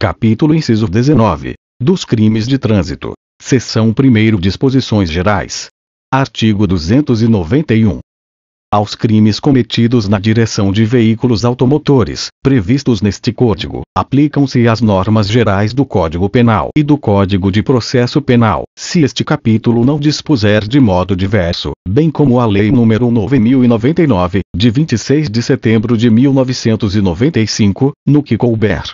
Capítulo inciso 19. Dos crimes de trânsito. Seção 1 Disposições gerais. Artigo 291. Aos crimes cometidos na direção de veículos automotores, previstos neste Código, aplicam-se as normas gerais do Código Penal e do Código de Processo Penal, se este capítulo não dispuser de modo diverso, bem como a Lei nº 9099, de 26 de setembro de 1995, no que couber.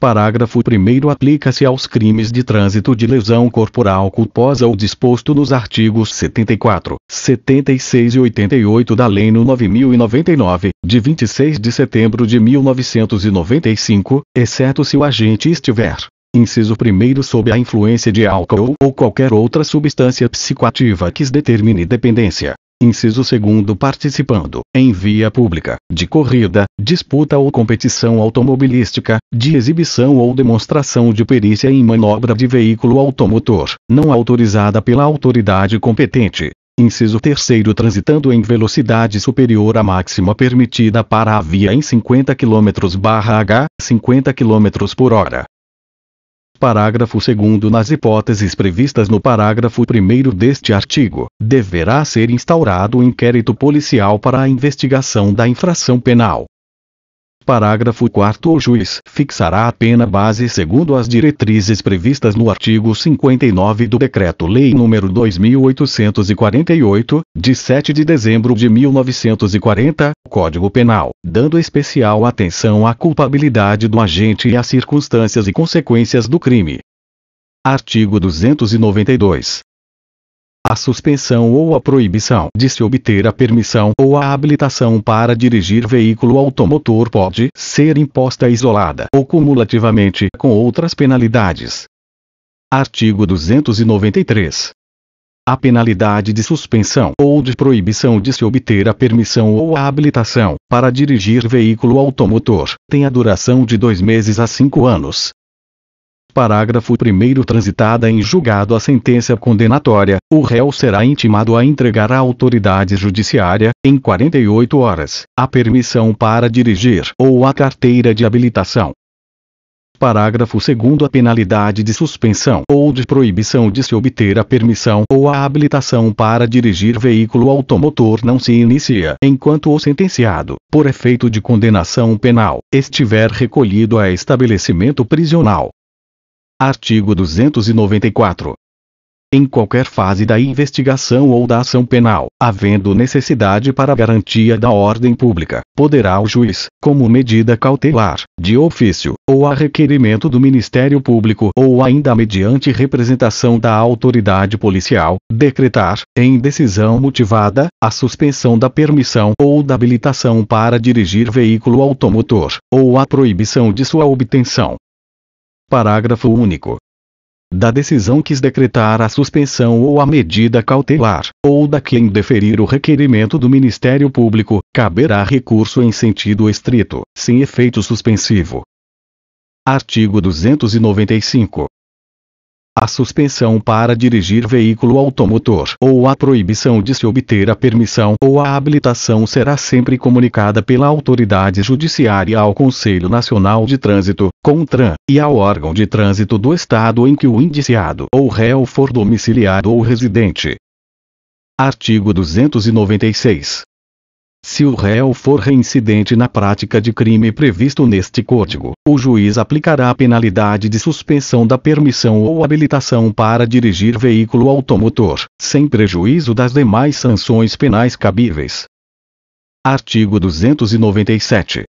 Parágrafo 1 aplica-se aos crimes de trânsito de lesão corporal culposa ou disposto nos artigos 74, 76 e 88 da Lei no 9099, de 26 de setembro de 1995, exceto se o agente estiver Inciso 1 Sob a influência de álcool ou qualquer outra substância psicoativa que determine dependência, Inciso segundo participando, em via pública, de corrida, disputa ou competição automobilística, de exibição ou demonstração de perícia em manobra de veículo automotor, não autorizada pela autoridade competente. Inciso terceiro transitando em velocidade superior à máxima permitida para a via em 50 km/h, 50 km por hora, Parágrafo 2 Nas hipóteses previstas no parágrafo 1 deste artigo, deverá ser instaurado um inquérito policial para a investigação da infração penal, Parágrafo 4 O juiz fixará a pena base segundo as diretrizes previstas no artigo 59 do Decreto-Lei nº 2848, de 7 de dezembro de 1940, Código Penal, dando especial atenção à culpabilidade do agente e às circunstâncias e consequências do crime. Artigo 292 a suspensão ou a proibição de se obter a permissão ou a habilitação para dirigir veículo automotor pode ser imposta isolada ou cumulativamente com outras penalidades. Artigo 293. A penalidade de suspensão ou de proibição de se obter a permissão ou a habilitação para dirigir veículo automotor tem a duração de dois meses a cinco anos, parágrafo 1 transitada em julgado a sentença condenatória, o réu será intimado a entregar à autoridade judiciária, em 48 horas, a permissão para dirigir ou a carteira de habilitação. Parágrafo 2 A penalidade de suspensão ou de proibição de se obter a permissão ou a habilitação para dirigir veículo automotor não se inicia enquanto o sentenciado, por efeito de condenação penal, estiver recolhido a estabelecimento prisional, Artigo 294. Em qualquer fase da investigação ou da ação penal, havendo necessidade para garantia da ordem pública, poderá o juiz, como medida cautelar, de ofício, ou a requerimento do Ministério Público ou ainda mediante representação da autoridade policial, decretar, em decisão motivada, a suspensão da permissão ou da habilitação para dirigir veículo automotor, ou a proibição de sua obtenção, Parágrafo único. Da decisão quis decretar a suspensão ou a medida cautelar, ou da quem deferir o requerimento do Ministério Público, caberá recurso em sentido estrito, sem efeito suspensivo. Artigo 295 a suspensão para dirigir veículo automotor ou a proibição de se obter a permissão ou a habilitação será sempre comunicada pela autoridade judiciária ao Conselho Nacional de Trânsito, CONTRAN, e ao órgão de trânsito do estado em que o indiciado ou réu for domiciliado ou residente. Artigo 296. Se o réu for reincidente na prática de crime previsto neste Código, o juiz aplicará a penalidade de suspensão da permissão ou habilitação para dirigir veículo automotor, sem prejuízo das demais sanções penais cabíveis. Artigo 297.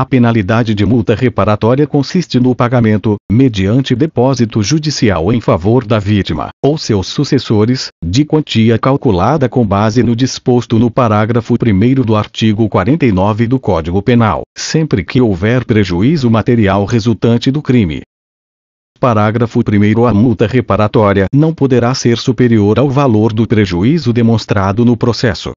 A penalidade de multa reparatória consiste no pagamento, mediante depósito judicial em favor da vítima ou seus sucessores, de quantia calculada com base no disposto no parágrafo 1 do artigo 49 do Código Penal, sempre que houver prejuízo material resultante do crime. Parágrafo 1 A multa reparatória não poderá ser superior ao valor do prejuízo demonstrado no processo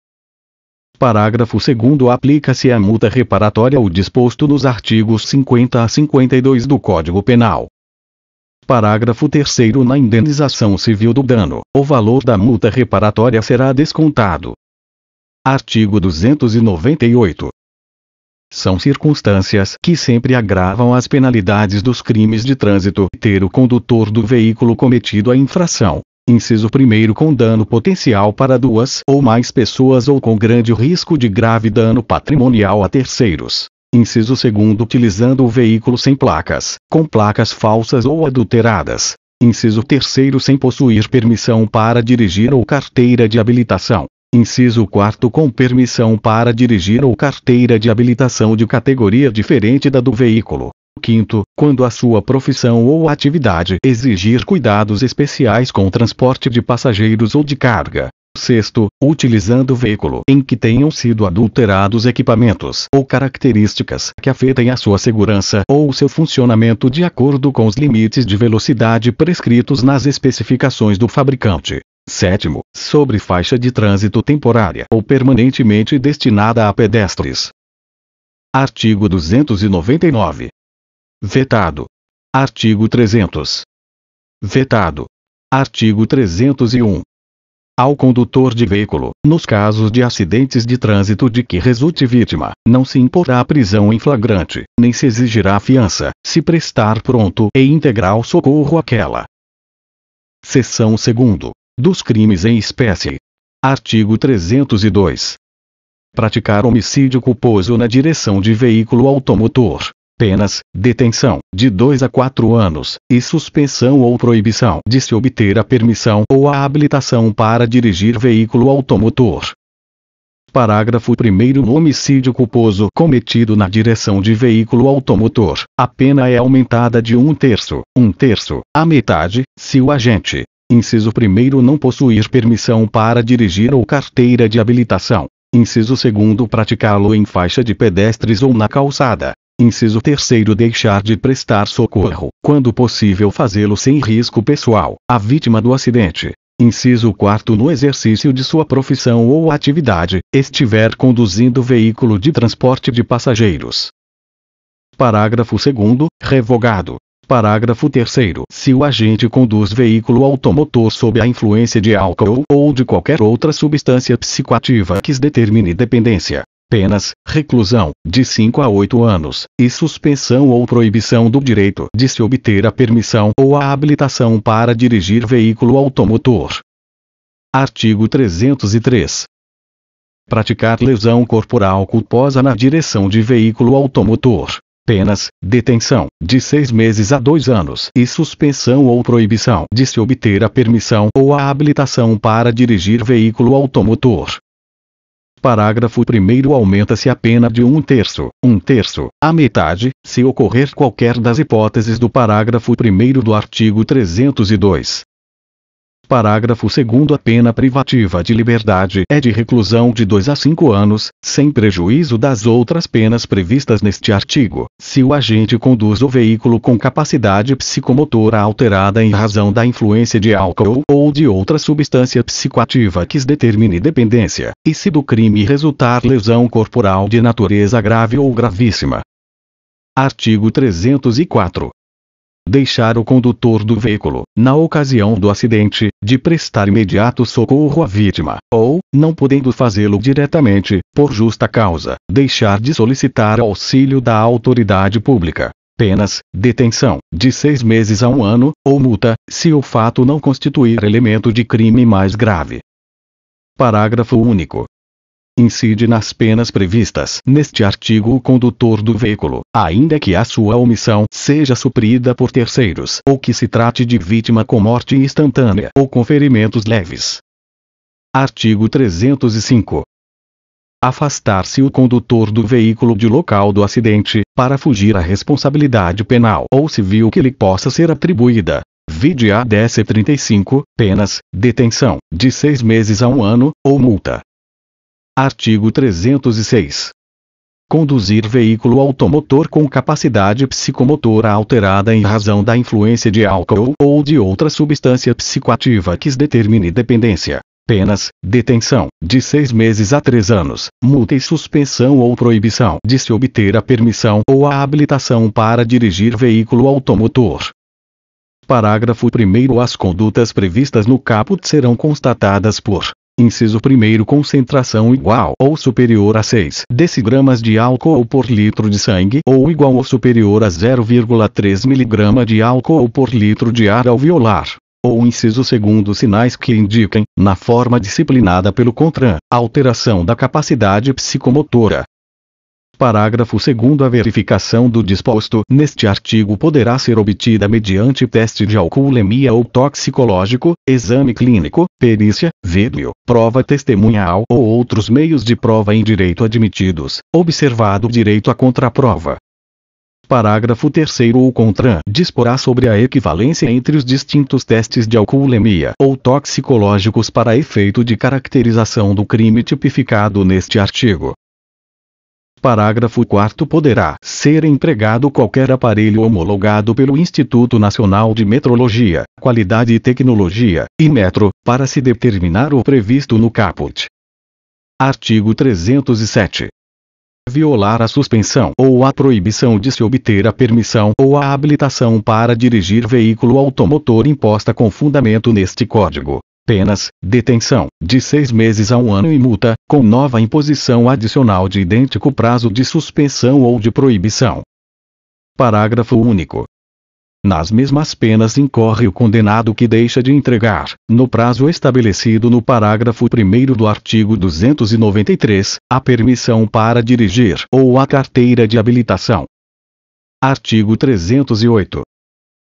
parágrafo 2 aplica-se a multa reparatória o disposto nos artigos 50 a 52 do Código Penal. Parágrafo 3 Na indenização civil do dano, o valor da multa reparatória será descontado. Artigo 298. São circunstâncias que sempre agravam as penalidades dos crimes de trânsito ter o condutor do veículo cometido a infração, Inciso 1 com dano potencial para duas ou mais pessoas ou com grande risco de grave dano patrimonial a terceiros. Inciso 2 utilizando o veículo sem placas, com placas falsas ou adulteradas. Inciso 3 sem possuir permissão para dirigir ou carteira de habilitação. Inciso 4 com permissão para dirigir ou carteira de habilitação de categoria diferente da do veículo. Quinto, quando a sua profissão ou atividade exigir cuidados especiais com transporte de passageiros ou de carga. Sexto, utilizando veículo em que tenham sido adulterados equipamentos ou características que afetem a sua segurança ou seu funcionamento de acordo com os limites de velocidade prescritos nas especificações do fabricante. Sétimo, sobre faixa de trânsito temporária ou permanentemente destinada a pedestres. Artigo 299. Vetado. Artigo 300. Vetado. Artigo 301. Ao condutor de veículo, nos casos de acidentes de trânsito de que resulte vítima, não se imporá prisão em flagrante, nem se exigirá fiança, se prestar pronto e integral socorro àquela. Seção 2. Dos crimes em espécie. Artigo 302. Praticar homicídio culposo na direção de veículo automotor, penas, detenção, de 2 a 4 anos, e suspensão ou proibição de se obter a permissão ou a habilitação para dirigir veículo automotor. Parágrafo 1 No homicídio culposo cometido na direção de veículo automotor, a pena é aumentada de um terço, um terço, a metade, se o agente, inciso 1 não possuir permissão para dirigir ou carteira de habilitação, inciso 2 praticá-lo em faixa de pedestres ou na calçada, Inciso terceiro deixar de prestar socorro, quando possível fazê-lo sem risco pessoal, à vítima do acidente. Inciso quarto no exercício de sua profissão ou atividade, estiver conduzindo veículo de transporte de passageiros. Parágrafo 2 revogado. Parágrafo 3 Se o agente conduz veículo automotor sob a influência de álcool ou de qualquer outra substância psicoativa que determine dependência, penas, reclusão, de 5 a 8 anos, e suspensão ou proibição do direito de se obter a permissão ou a habilitação para dirigir veículo automotor. Artigo 303. Praticar lesão corporal culposa na direção de veículo automotor. Penas, detenção, de seis meses a dois anos e suspensão ou proibição de se obter a permissão ou a habilitação para dirigir veículo automotor. Parágrafo 1 Aumenta-se a pena de um terço, um terço, a metade, se ocorrer qualquer das hipóteses do parágrafo 1 do artigo 302. Parágrafo 2 A pena privativa de liberdade é de reclusão de 2 a 5 anos, sem prejuízo das outras penas previstas neste artigo, se o agente conduz o veículo com capacidade psicomotora alterada em razão da influência de álcool ou de outra substância psicoativa que determine dependência, e se do crime resultar lesão corporal de natureza grave ou gravíssima. Artigo 304 deixar o condutor do veículo, na ocasião do acidente, de prestar imediato socorro à vítima, ou, não podendo fazê-lo diretamente, por justa causa, deixar de solicitar auxílio da autoridade pública. Penas, detenção, de seis meses a um ano, ou multa, se o fato não constituir elemento de crime mais grave. Parágrafo único incide nas penas previstas neste artigo o condutor do veículo, ainda que a sua omissão seja suprida por terceiros ou que se trate de vítima com morte instantânea ou com ferimentos leves. Artigo 305. Afastar-se o condutor do veículo de local do acidente, para fugir à responsabilidade penal ou civil que lhe possa ser atribuída, Vide ADS 35, penas, detenção, de seis meses a um ano, ou multa, Artigo 306. Conduzir veículo automotor com capacidade psicomotora alterada em razão da influência de álcool ou de outra substância psicoativa que determine dependência. Penas, detenção, de seis meses a três anos, multa e suspensão ou proibição de se obter a permissão ou a habilitação para dirigir veículo automotor. Parágrafo 1 As condutas previstas no caput serão constatadas por Inciso 1 Concentração igual ou superior a 6 decigramas de álcool por litro de sangue ou igual ou superior a 0,3 mg de álcool por litro de ar alveolar ou inciso segundo sinais que indiquem, na forma disciplinada pelo CONTRAN, alteração da capacidade psicomotora, parágrafo 2 a verificação do disposto neste artigo poderá ser obtida mediante teste de alcoolemia ou toxicológico, exame clínico, perícia, vídeo, prova testemunhal ou outros meios de prova em direito admitidos, observado o direito à contraprova. Parágrafo 3 O CONTRAN disporá sobre a equivalência entre os distintos testes de alcoolemia ou toxicológicos para efeito de caracterização do crime tipificado neste artigo. Parágrafo 4 Poderá ser empregado qualquer aparelho homologado pelo Instituto Nacional de Metrologia, Qualidade e Tecnologia, Metro, para se determinar o previsto no caput. Artigo 307. Violar a suspensão ou a proibição de se obter a permissão ou a habilitação para dirigir veículo automotor imposta com fundamento neste Código, penas, detenção, de seis meses a um ano e multa, com nova imposição adicional de idêntico prazo de suspensão ou de proibição. Parágrafo único. Nas mesmas penas incorre o condenado que deixa de entregar, no prazo estabelecido no parágrafo 1 do artigo 293, a permissão para dirigir ou a carteira de habilitação. Artigo 308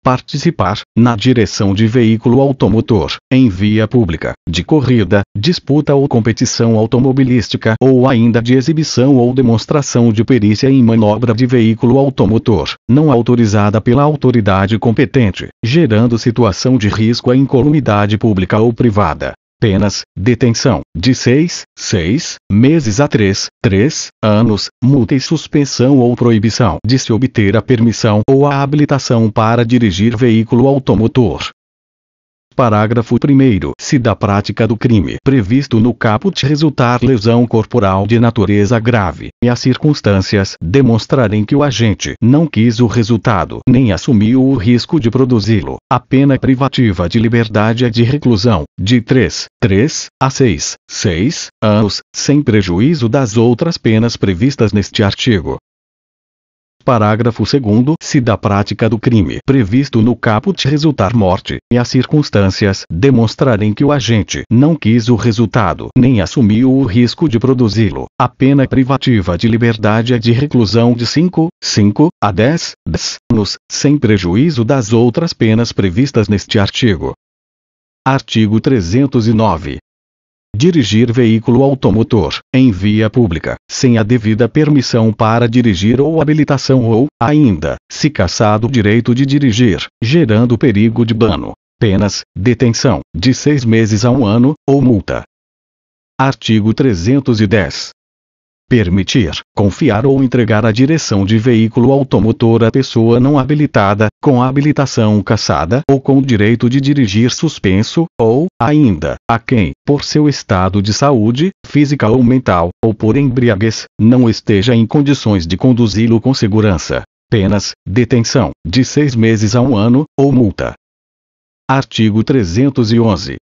participar, na direção de veículo automotor, em via pública, de corrida, disputa ou competição automobilística ou ainda de exibição ou demonstração de perícia em manobra de veículo automotor, não autorizada pela autoridade competente, gerando situação de risco à incolumidade pública ou privada penas, detenção, de 6, 6 meses a 3, 3 anos, multa e suspensão ou proibição de se obter a permissão ou a habilitação para dirigir veículo automotor. Parágrafo 1. Se da prática do crime previsto no caput resultar lesão corporal de natureza grave, e as circunstâncias demonstrarem que o agente não quis o resultado nem assumiu o risco de produzi-lo, a pena privativa de liberdade é de reclusão, de 3, 3 a 6, 6 anos, sem prejuízo das outras penas previstas neste artigo. Parágrafo 2 Se da prática do crime previsto no caput resultar morte, e as circunstâncias demonstrarem que o agente não quis o resultado nem assumiu o risco de produzi-lo, a pena privativa de liberdade é de reclusão de 5, 5 a 10, 10 anos, sem prejuízo das outras penas previstas neste artigo. Artigo 309. Dirigir veículo automotor, em via pública, sem a devida permissão para dirigir ou habilitação ou, ainda, se cassado o direito de dirigir, gerando perigo de dano. Penas, detenção, de seis meses a um ano, ou multa. Artigo 310 permitir, confiar ou entregar a direção de veículo automotor a pessoa não habilitada, com a habilitação cassada ou com o direito de dirigir suspenso, ou, ainda, a quem, por seu estado de saúde, física ou mental, ou por embriaguez, não esteja em condições de conduzi-lo com segurança. Penas, detenção, de seis meses a um ano, ou multa. Artigo 311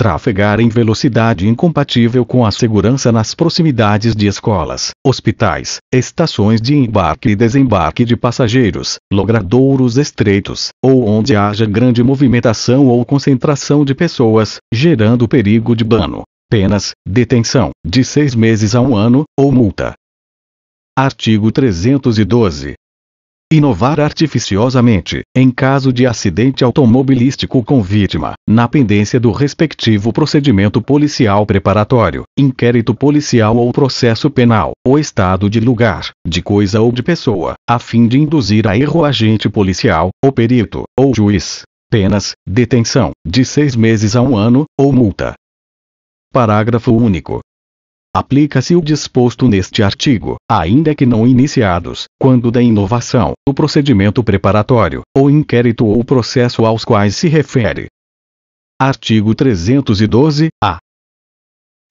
trafegar em velocidade incompatível com a segurança nas proximidades de escolas, hospitais, estações de embarque e desembarque de passageiros, logradouros estreitos, ou onde haja grande movimentação ou concentração de pessoas, gerando perigo de bano, penas, detenção, de seis meses a um ano, ou multa. Artigo 312. Inovar artificiosamente, em caso de acidente automobilístico com vítima, na pendência do respectivo procedimento policial preparatório, inquérito policial ou processo penal, o estado de lugar, de coisa ou de pessoa, a fim de induzir a erro o agente policial, ou perito, ou juiz. Penas, detenção, de seis meses a um ano, ou multa. Parágrafo único. Aplica-se o disposto neste artigo, ainda que não iniciados, quando da inovação, o procedimento preparatório, o inquérito ou o processo aos quais se refere. Artigo 312-A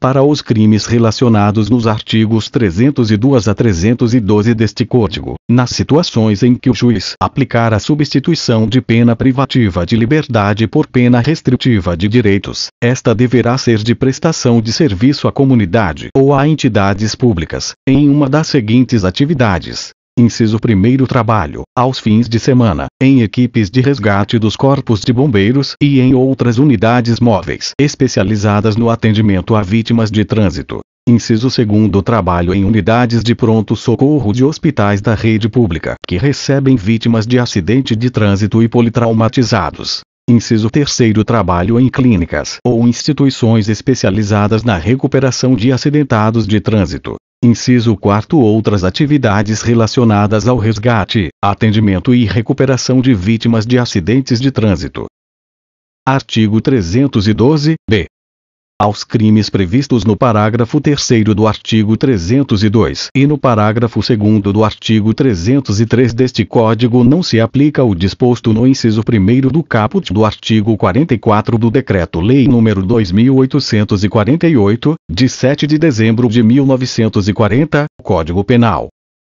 para os crimes relacionados nos artigos 302 a 312 deste Código, nas situações em que o juiz aplicar a substituição de pena privativa de liberdade por pena restritiva de direitos, esta deverá ser de prestação de serviço à comunidade ou a entidades públicas, em uma das seguintes atividades: Inciso primeiro trabalho, aos fins de semana, em equipes de resgate dos corpos de bombeiros e em outras unidades móveis especializadas no atendimento a vítimas de trânsito. Inciso segundo trabalho em unidades de pronto socorro de hospitais da rede pública que recebem vítimas de acidente de trânsito e politraumatizados. Inciso terceiro trabalho em clínicas ou instituições especializadas na recuperação de acidentados de trânsito. Inciso 4 Outras atividades relacionadas ao resgate, atendimento e recuperação de vítimas de acidentes de trânsito. Artigo 312, b aos crimes previstos no parágrafo 3 do artigo 302 e no parágrafo 2 do artigo 303 deste Código não se aplica o disposto no inciso 1 do caput do artigo 44 do Decreto-Lei nº 2848, de 7 de dezembro de 1940, Código Penal